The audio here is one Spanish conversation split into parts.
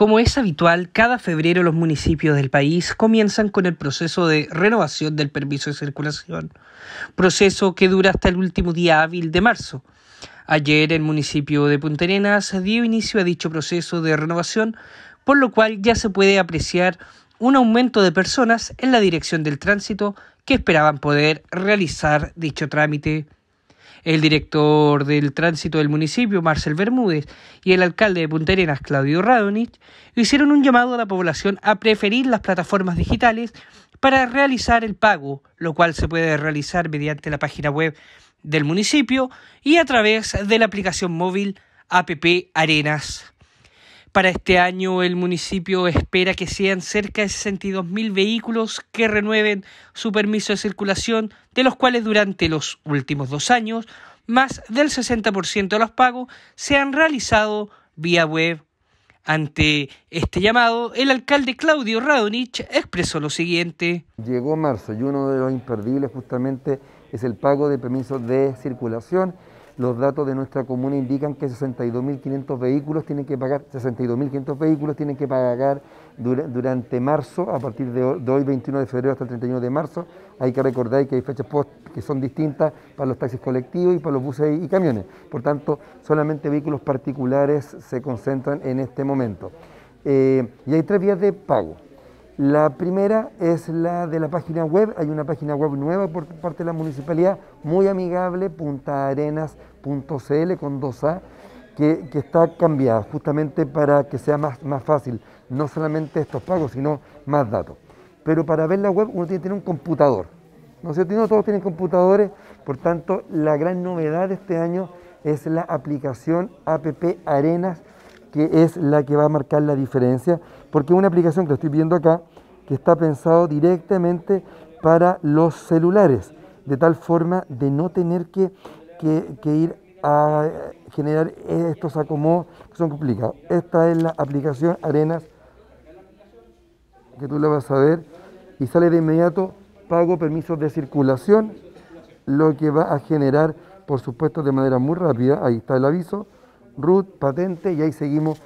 Como es habitual, cada febrero los municipios del país comienzan con el proceso de renovación del permiso de circulación, proceso que dura hasta el último día hábil de marzo. Ayer el municipio de Punta Arenas dio inicio a dicho proceso de renovación, por lo cual ya se puede apreciar un aumento de personas en la dirección del tránsito que esperaban poder realizar dicho trámite el director del tránsito del municipio, Marcel Bermúdez, y el alcalde de Punta Arenas, Claudio Radonich, hicieron un llamado a la población a preferir las plataformas digitales para realizar el pago, lo cual se puede realizar mediante la página web del municipio y a través de la aplicación móvil APP Arenas. Para este año el municipio espera que sean cerca de 62.000 vehículos que renueven su permiso de circulación, de los cuales durante los últimos dos años más del 60% de los pagos se han realizado vía web. Ante este llamado, el alcalde Claudio Radonich expresó lo siguiente. Llegó marzo y uno de los imperdibles justamente es el pago de permisos de circulación los datos de nuestra comuna indican que 62.500 vehículos tienen que pagar, 62.500 vehículos tienen que pagar durante marzo, a partir de hoy, 21 de febrero hasta el 31 de marzo. Hay que recordar que hay fechas post que son distintas para los taxis colectivos y para los buses y, camiones. Por tanto, solamente vehículos particulares se concentran en este momento. Eh, y hay tres vías de pago. La primera es la de la página web. Hay una página web nueva por parte de la municipalidad, muy amigable, puntaarenas.cl con 2A, que, está cambiada justamente para que sea más, más fácil, no solamente estos pagos, sino más datos. Pero para ver la web uno tiene que tener un computador. ¿No sé todos tienen computadores, por tanto, la gran novedad de este año es la aplicación APP Arenas que es la que va a marcar la diferencia, porque una aplicación que estoy viendo acá que está pensado directamente para los celulares, de tal forma de no tener que, ir a generar estos acomodos que son complicados. Esta es la aplicación Arenas, que tú la vas a ver, y sale de inmediato pago permisos de circulación, lo que va a generar, por supuesto, de manera muy rápida, ahí está el aviso, root, patente, y ahí seguimos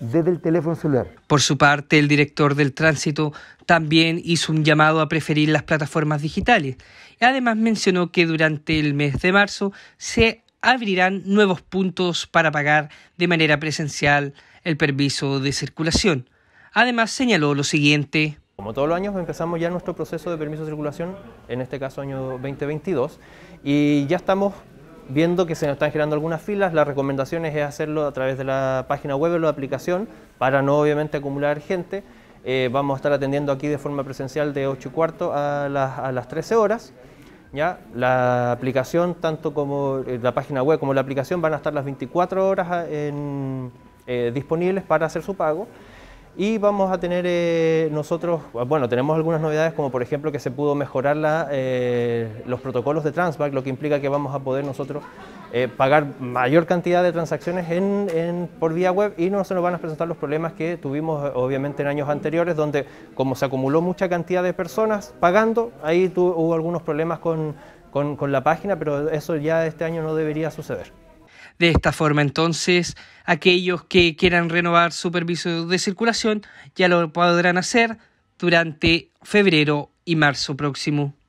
desde el teléfono celular. Por su parte, el director del tránsito también hizo un llamado a preferir las plataformas digitales. Además mencionó que durante el mes de marzo se abrirán nuevos puntos para pagar de manera presencial el permiso de circulación. Además señaló lo siguiente. Como todos los años empezamos ya nuestro proceso de permiso de circulación, en este caso año 2022, y ya estamos viendo que se nos están generando algunas filas, la recomendación es hacerlo a través de la página web o la aplicación para no obviamente acumular gente. Eh, vamos a estar atendiendo aquí de forma presencial de 8 y cuarto a las, a las 13 horas. ¿ya? La aplicación, tanto como eh, la página web como la aplicación, van a estar las 24 horas eh, disponibles para hacer su pago. Y vamos a tener eh, nosotros, bueno, tenemos algunas novedades como por ejemplo que se pudo mejorar la, eh, los protocolos de Transback, lo que implica que vamos a poder nosotros eh, pagar mayor cantidad de transacciones en, por vía web y no se nos van a presentar los problemas que tuvimos obviamente en años anteriores, donde como se acumuló mucha cantidad de personas pagando, ahí hubo algunos problemas con la página, pero eso ya este año no debería suceder. De esta forma, entonces, aquellos que quieran renovar su permiso de circulación ya lo podrán hacer durante febrero y marzo próximo.